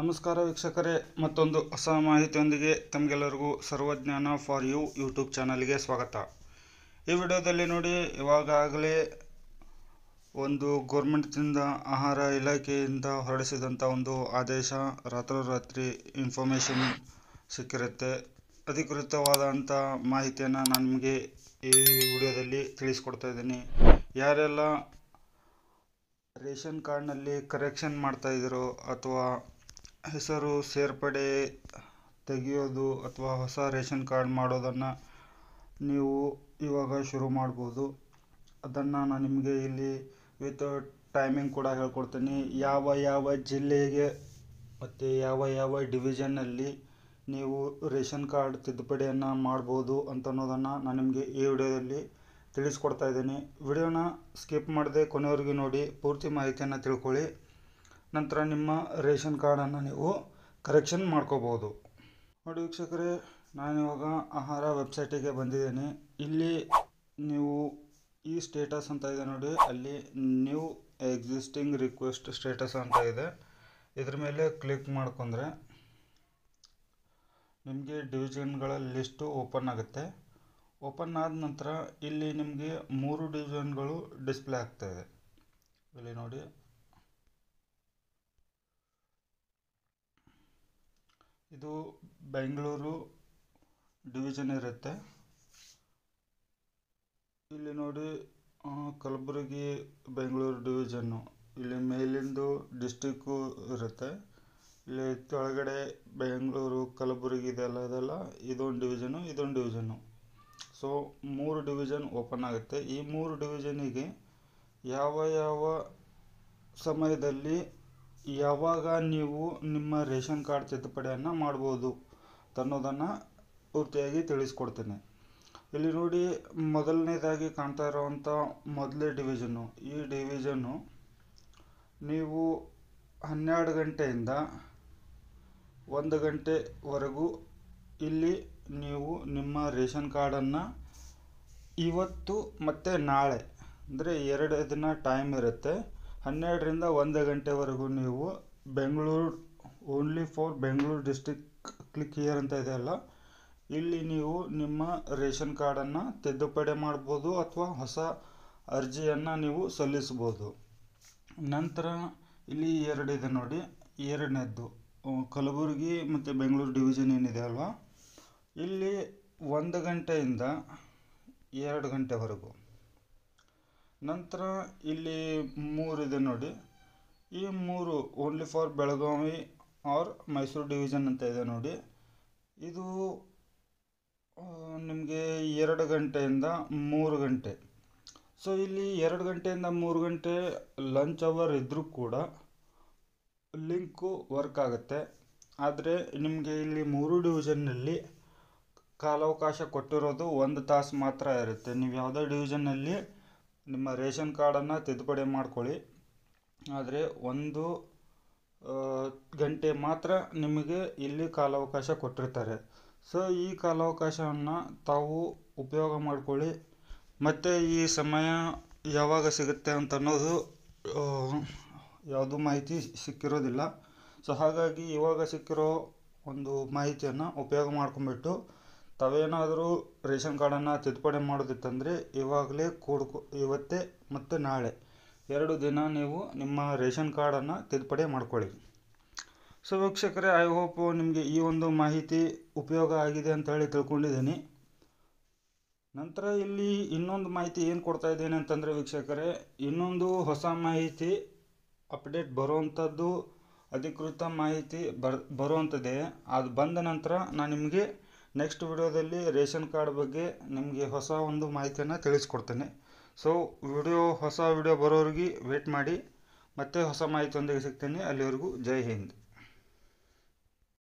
ನಮಸ್ಕಾರ ವೀಕ್ಷಕರೇ ಮತ್ತೊಂದು ಹೊಸ ಮಾಹಿತಿಯೊಂದಿಗೆ ತಮಗೆಲ್ಲರಿಗೂ ಸರ್ವಜ್ಞಾನ ಫಾರ್ ಯು ಯೂಟ್ಯೂಬ್ ಚಾನಲ್ಗೆ ಸ್ವಾಗತ ಈ ವಿಡಿಯೋದಲ್ಲಿ ನೋಡಿ ಇವಾಗಲೇ ಒಂದು ಗೌರ್ಮೆಂಟ್ದಿಂದ ಆಹಾರ ಇಲಾಖೆಯಿಂದ ಹೊರಡಿಸಿದಂಥ ಒಂದು ಆದೇಶ ರಾತ್ರೋರಾತ್ರಿ ಇನ್ಫಾರ್ಮೇಷನ್ ಸಿಕ್ಕಿರುತ್ತೆ ಅಧಿಕೃತವಾದಂಥ ಮಾಹಿತಿಯನ್ನು ನಾನು ನಿಮಗೆ ಈ ವಿಡಿಯೋದಲ್ಲಿ ತಿಳಿಸ್ಕೊಡ್ತಾ ಇದ್ದೀನಿ ಯಾರೆಲ್ಲ ರೇಷನ್ ಕಾರ್ಡ್ನಲ್ಲಿ ಕರೆಕ್ಷನ್ ಮಾಡ್ತಾಯಿದ್ರು ಅಥವಾ ಹೆಸರು ಸೇರ್ಪಡೆ ತೆಗೆಯೋದು ಅಥವಾ ಹೊಸ ರೇಷನ್ ಕಾರ್ಡ್ ಮಾಡೋದನ್ನು ನೀವು ಇವಾಗ ಶುರು ಮಾಡ್ಬೋದು ಅದನ್ನು ನಾನು ನಿಮಗೆ ಇಲ್ಲಿ ವಿತ್ ಟೈಮಿಂಗ್ ಕೂಡ ಹೇಳ್ಕೊಡ್ತೀನಿ ಯಾವ ಯಾವ ಜಿಲ್ಲೆಗೆ ಮತ್ತು ಯಾವ ಯಾವ ಡಿವಿಷನ್ನಲ್ಲಿ ನೀವು ರೇಷನ್ ಕಾರ್ಡ್ ತಿದ್ದುಪಡಿಯನ್ನು ಮಾಡ್ಬೋದು ಅಂತ ಅನ್ನೋದನ್ನು ನಾನು ನಿಮಗೆ ಈ ವಿಡಿಯೋದಲ್ಲಿ ತಿಳಿಸ್ಕೊಡ್ತಾ ಇದ್ದೀನಿ ವಿಡಿಯೋನ ಸ್ಕಿಪ್ ಮಾಡದೆ ಕೊನೆಯವರೆಗೂ ನೋಡಿ ಪೂರ್ತಿ ಮಾಹಿತಿಯನ್ನು ತಿಳ್ಕೊಳ್ಳಿ ನಂತರ ನಿಮ್ಮ ರೇಷನ್ ಕಾರ್ಡನ್ನು ನೀವು ಕರೆಕ್ಷನ್ ಮಾಡ್ಕೋಬೋದು ನೋಡಿ ವೀಕ್ಷಕರೇ ನಾನಿವಾಗ ಆಹಾರ ವೆಬ್ಸೈಟಿಗೆ ಬಂದಿದ್ದೀನಿ ಇಲ್ಲಿ ನೀವು ಈ ಸ್ಟೇಟಸ್ ಅಂತ ಇದೆ ನೋಡಿ ಅಲ್ಲಿ ನ್ಯೂ ಎಕ್ಸಿಸ್ಟಿಂಗ್ ರಿಕ್ವೆಸ್ಟ್ ಸ್ಟೇಟಸ್ ಅಂತ ಇದೆ ಇದ್ರ ಮೇಲೆ ಕ್ಲಿಕ್ ಮಾಡ್ಕೊಂಡ್ರೆ ನಿಮಗೆ ಡಿವಿಷನ್ಗಳ ಲಿಸ್ಟು ಓಪನ್ ಆಗುತ್ತೆ ಓಪನ್ ಆದ ನಂತರ ಇಲ್ಲಿ ನಿಮಗೆ ಮೂರು ಡಿವಿಷನ್ಗಳು ಡಿಸ್ಪ್ಲೇ ಆಗ್ತಾಯಿದೆ ಇಲ್ಲಿ ನೋಡಿ ಇದು ಬೆಂಗಳೂರು ಡಿವಿಜನ್ ಇರುತ್ತೆ ಇಲ್ಲಿ ನೋಡಿ ಕಲಬುರಗಿ ಬೆಂಗಳೂರು ಡಿವಿಜನ್ನು ಇಲ್ಲಿ ಮೇಲಿಂದು ಡಿಸ್ಟಿಕ್ಕು ಇರುತ್ತೆ ಇಲ್ಲಿ ಕೆಳಗಡೆ ಬೆಂಗಳೂರು ಕಲಬುರಗಿ ಇದೆಲ್ಲ ಇದೆಲ್ಲ ಇದೊಂದು ಡಿವಿಜನು ಇದೊಂದು ಡಿವಿಜನು ಸೊ ಮೂರು ಡಿವಿಜನ್ ಓಪನ್ ಆಗುತ್ತೆ ಈ ಮೂರು ಡಿವಿಷನಿಗೆ ಯಾವ ಯಾವ ಸಮಯದಲ್ಲಿ ಯಾವಾಗ ನೀವು ನಿಮ್ಮ ರೇಷನ್ ಕಾರ್ಡ್ ತಿದ್ದುಪಡಿಯನ್ನು ಮಾಡ್ಬೋದು ಅನ್ನೋದನ್ನು ಪೂರ್ತಿಯಾಗಿ ತಿಳಿಸ್ಕೊಡ್ತೇನೆ ಇಲ್ಲಿ ನೋಡಿ ಮೊದಲನೇದಾಗಿ ಕಾಣ್ತಾ ಇರುವಂಥ ಮೊದಲೇ ಡಿವಿಷನ್ನು ಈ ಡಿವಿಷನ್ನು ನೀವು ಹನ್ನೆರಡು ಗಂಟೆಯಿಂದ ಒಂದು ಗಂಟೆವರೆಗೂ ಇಲ್ಲಿ ನೀವು ನಿಮ್ಮ ರೇಷನ್ ಕಾರ್ಡನ್ನು ಇವತ್ತು ಮತ್ತು ನಾಳೆ ಅಂದರೆ ಎರಡು ದಿನ ಟೈಮ್ ಇರುತ್ತೆ ಹನ್ನೆರಡರಿಂದ ಒಂದು ಗಂಟೆವರೆಗೂ ನೀವು Bengaluru only for Bengaluru district click here ಅಂತ ಇದೆ ಅಲ್ಲ ಇಲ್ಲಿ ನೀವು ನಿಮ್ಮ ರೇಷನ್ ಕಾರ್ಡನ್ನು ತಿದ್ದುಪಡಿ ಮಾಡ್ಬೋದು ಅಥವಾ ಹೊಸ ಅರ್ಜಿಯನ್ನು ನೀವು ಸಲ್ಲಿಸ್ಬೋದು ನಂತರ ಇಲ್ಲಿ ಎರಡಿದೆ ನೋಡಿ ಎರಡನೇದ್ದು ಕಲಬುರಗಿ ಮತ್ತು ಬೆಂಗಳೂರು ಡಿವಿಷನ್ ಏನಿದೆ ಅಲ್ವಾ ಇಲ್ಲಿ ಒಂದು ಗಂಟೆಯಿಂದ ಎರಡು ಗಂಟೆವರೆಗೂ ನಂತರ ಇಲ್ಲಿ ಮೂರು ಇದೆ ನೋಡಿ ಈ ಮೂರು only for Belagavi or Mysuru division ಅಂತ ಇದೆ ನೋಡಿ ಇದು ನಿಮಗೆ ಎರಡು ಗಂಟೆಯಿಂದ ಮೂರು ಗಂಟೆ ಸೊ ಇಲ್ಲಿ ಎರಡು ಗಂಟೆಯಿಂದ ಮೂರು ಗಂಟೆ ಲಂಚ್ ಅವರ್ ಇದ್ದರೂ ಕೂಡ ಲಿಂಕು ವರ್ಕ್ ಆಗುತ್ತೆ ಆದರೆ ನಿಮಗೆ ಇಲ್ಲಿ ಮೂರು ಡಿವಿಷನ್ನಲ್ಲಿ ಕಾಲಾವಕಾಶ ಕೊಟ್ಟಿರೋದು ಒಂದು ತಾಸು ಮಾತ್ರ ಇರುತ್ತೆ ನೀವು ಯಾವುದೇ ಡಿವಿಷನ್ನಲ್ಲಿ ನಿಮ್ಮ ರೇಷನ್ ಕಾರ್ಡನ್ನು ತಿದ್ದುಪಡಿ ಮಾಡಿಕೊಳ್ಳಿ ಆದರೆ ಒಂದು ಗಂಟೆ ಮಾತ್ರ ನಿಮಗೆ ಇಲ್ಲಿ ಕಾಲಾವಕಾಶ ಕೊಟ್ಟಿರ್ತಾರೆ ಸೊ ಈ ಕಾಲಾವಕಾಶವನ್ನು ತಾವು ಉಪಯೋಗ ಮಾಡಿಕೊಳ್ಳಿ ಮತ್ತು ಈ ಸಮಯ ಯಾವಾಗ ಸಿಗುತ್ತೆ ಅಂತ ಅನ್ನೋದು ಯಾವುದು ಮಾಹಿತಿ ಸಿಕ್ಕಿರೋದಿಲ್ಲ ಸೊ ಹಾಗಾಗಿ ಇವಾಗ ಸಿಕ್ಕಿರೋ ಒಂದು ಮಾಹಿತಿಯನ್ನು ಉಪಯೋಗ ಮಾಡ್ಕೊಂಬಿಟ್ಟು ತಾವೇನಾದರೂ ರೇಷನ್ ಕಾರ್ಡನ್ನು ತಿದ್ದುಪಡಿ ಮಾಡೋದಿತ್ತಂದರೆ ಇವಾಗಲೇ ಕೂಡ್ಕೊ ಇವತ್ತೇ ಮತ್ತು ನಾಳೆ ಎರಡು ದಿನ ನೀವು ನಿಮ್ಮ ರೇಷನ್ ಕಾರ್ಡನ್ನು ತಿದ್ದುಪಡಿ ಮಾಡ್ಕೊಳ್ಳಿ ಸೊ ವೀಕ್ಷಕರೇ ಐ ಹೋಪ್ ನಿಮಗೆ ಈ ಒಂದು ಮಾಹಿತಿ ಉಪಯೋಗ ಆಗಿದೆ ಅಂತ ಹೇಳಿ ತಿಳ್ಕೊಂಡಿದ್ದೀನಿ ನಂತರ ಇಲ್ಲಿ ಇನ್ನೊಂದು ಮಾಹಿತಿ ಏನು ಕೊಡ್ತಾ ಇದ್ದೇನೆ ಅಂತಂದರೆ ವೀಕ್ಷಕರೇ ಇನ್ನೊಂದು ಹೊಸ ಮಾಹಿತಿ ಅಪ್ಡೇಟ್ ಬರುವಂಥದ್ದು ಅಧಿಕೃತ ಮಾಹಿತಿ ಬರ್ ಬರುವಂಥದ್ದೇ ಅದು ಬಂದ ನಂತರ ನಾನು ನಿಮಗೆ ನೆಕ್ಸ್ಟ್ ವಿಡಿಯೋದಲ್ಲಿ ರೇಷನ್ ಕಾರ್ಡ್ ಬಗ್ಗೆ ನಿಮಗೆ ಹೊಸ ಒಂದು ಮಾಹಿತಿಯನ್ನು ತಿಳಿಸ್ಕೊಡ್ತೇನೆ ಸೊ ವಿಡಿಯೋ ಹೊಸ ವಿಡಿಯೋ ಬರೋರಿಗೆ ವೇಟ್ ಮಾಡಿ ಮತ್ತೆ ಹೊಸ ಮಾಹಿತಿಯೊಂದಿಗೆ ಸಿಗ್ತೇನೆ ಅಲ್ಲಿವರೆಗೂ ಜೈ ಹಿಂದ್